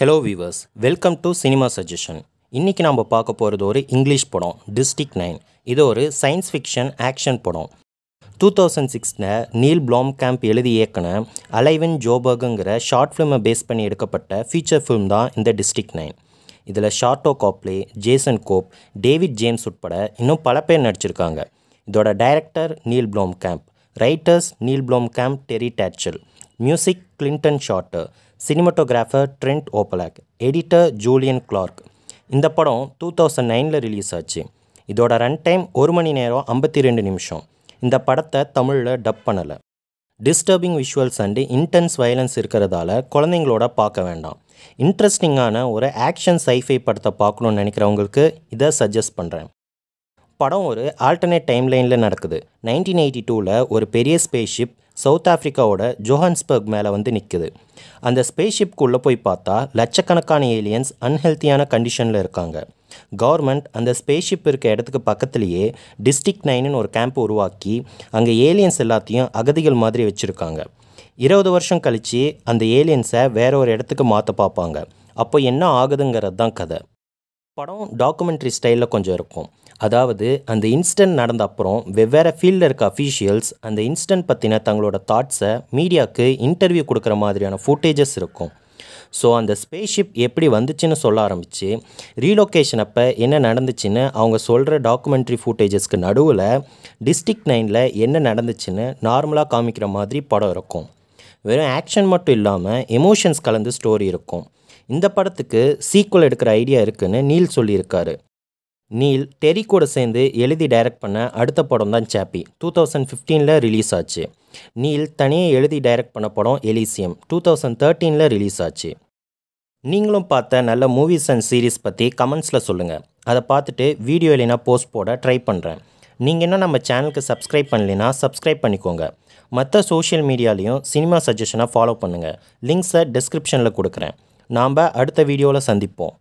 hello viewers welcome to cinema suggestion இன்றைக்கி நம்ம பார்க்க போகிறது ஒரு இங்கிலீஷ் படம் டிஸ்ட்ரிக் நைன் இது ஒரு சயின்ஸ் ஃபிக்ஷன் ஆக்ஷன் படம் டூ தௌசண்ட் சிக்ஸில் நீல் ப்ளாம் கேம்ப் எழுதி இயக்கின அலைவன் ஜோபர்குங்கிற ஷார்ட் ஃபிலிமை பேஸ் பண்ணி எடுக்கப்பட்ட ஃபீச்சர் ஃபிலிம் தான் இந்த டிஸ்ட்ரிக் நைன் இதில் Sharlto Copley Jason Cope David James உட்பட இன்னும் பல பேர் நடிச்சிருக்காங்க இதோட director Neill Blomkamp writers Neill Blomkamp Terri Tatchell music Clinton Shorter cinematographer Trent Opaloch editor Julian Clarke இந்த படம் டூ தௌசண்ட் நைனில் ரிலீஸ் ஆச்சு இதோட ரன் டைம் ஒரு மணி நேரம் ஐம்பத்தி ரெண்டு நிமிஷம் இந்த படத்தை தமிழில் டப் பண்ணலை disturbing visuals and intense violence இருக்கிறதால குழந்தைங்களோட பார்க்க வேண்டாம் இன்ட்ரெஸ்டிங்கான ஒரு ஆக்ஷன் சைஃபை படத்தை பார்க்கணுன்னு நினைக்கிறவங்களுக்கு இதை சஜஸ்ட் பண்ணுறேன் படம் ஒரு ஆல்டர்னேட் டைம்லைனில் நடக்குது நைன்டீன் எயிட்டி டூவில் ஒரு பெரிய ஸ்பேஸ்ஷிப் சவுத் ஆஃப்ரிக்காவோட ஜோஹான்ஸ்பர்க் மேலே வந்து நிற்குது அந்த ஸ்பேஸ் ஷிப்குள்ளே போய் பார்த்தா லட்சக்கணக்கான ஏலியன்ஸ் அன்ஹெல்த்தியான கண்டிஷனில் இருக்காங்க கவர்மெண்ட் அந்த ஸ்பேஸ் ஷிப் இருக்க இடத்துக்கு பக்கத்துலேயே டிஸ்ட்ரிக்ட் நைனுன்னு ஒரு கேம்ப் உருவாக்கி அங்கே ஏலியன்ஸ் எல்லாத்தையும் அகதிகள் மாதிரி வச்சுருக்காங்க இருபது வருஷம் கழித்து அந்த ஏலியன்ஸை வேற ஒரு இடத்துக்கு மாற்ற பார்ப்பாங்க அப்போ என்ன ஆகுதுங்கிறது தான் கதை படம் டாக்குமெண்ட்ரி ஸ்டைலில் கொஞ்சம் இருக்கும் அதாவது அந்த இன்ஸ்டன்ட் நடந்த அப்புறம் வெவ்வேறு ஃபீல்டில் இருக்க அஃபீஷியல்ஸ் அந்த இன்ஸ்டன்ட் பற்றின தங்களோட தாட்ஸை மீடியாவுக்கு இன்டர்வியூ கொடுக்குற மாதிரியான ஃபுட்டேஜஸ் இருக்கும் ஸோ அந்த ஸ்பேஸ்ஷிப் எப்படி வந்துச்சுன்னு சொல்ல ஆரம்பித்து ரீலொக்கேஷன் அப்போ என்ன நடந்துச்சுன்னு அவங்க சொல்கிற டாக்குமெண்ட்ரி ஃபுட்டேஜஸ்க்கு நடுவில் டிஸ்ட்ரிக்ட் நைனில் என்ன நடந்துச்சுன்னு நார்மலாக காமிக்கிற மாதிரி படம் இருக்கும் வெறும் ஆக்ஷன் மட்டும் இல்லாமல் எமோஷன்ஸ் கலந்து ஸ்டோரி இருக்கும் இந்த படத்துக்கு சீக்குவல் எடுக்கிற ஐடியா இருக்குன்னு நீல் சொல்லியிருக்காரு நீல் டெரி கூட சேர்ந்து எழுதி டைரக்ட் பண்ண அடுத்த படம் தான் சாப்பி டூ தௌசண்ட் ஃபிஃப்டீனில் ரிலீஸ் ஆச்சு நீல் தனியாக எழுதி டைரக்ட் பண்ண படம் எலிசியம் டூ தௌசண்ட் தேர்ட்டீனில் ரிலீஸ் ஆச்சு நீங்களும் பார்த்த நல்ல மூவிஸ் அண்ட் சீரீஸ் பற்றி கமெண்ட்ஸில் சொல்லுங்கள் அதை பார்த்துட்டு வீடியோ இல்லைனா போஸ்ட் போட ட்ரை பண்ணுறேன் நீங்கள் என்ன நம்ம சேனலுக்கு சப்ஸ்கிரைப் பண்ணலைன்னா சப்ஸ்கிரைப் பண்ணிக்கோங்க மற்ற சோஷியல் மீடியாலேயும் சினிமா சஜஷனாக ஃபாலோ பண்ணுங்கள் லிங்க்ஸை டிஸ்கிரிப்ஷனில் கொடுக்குறேன் நாம் அடுத்த வீடியோவில் சந்திப்போம்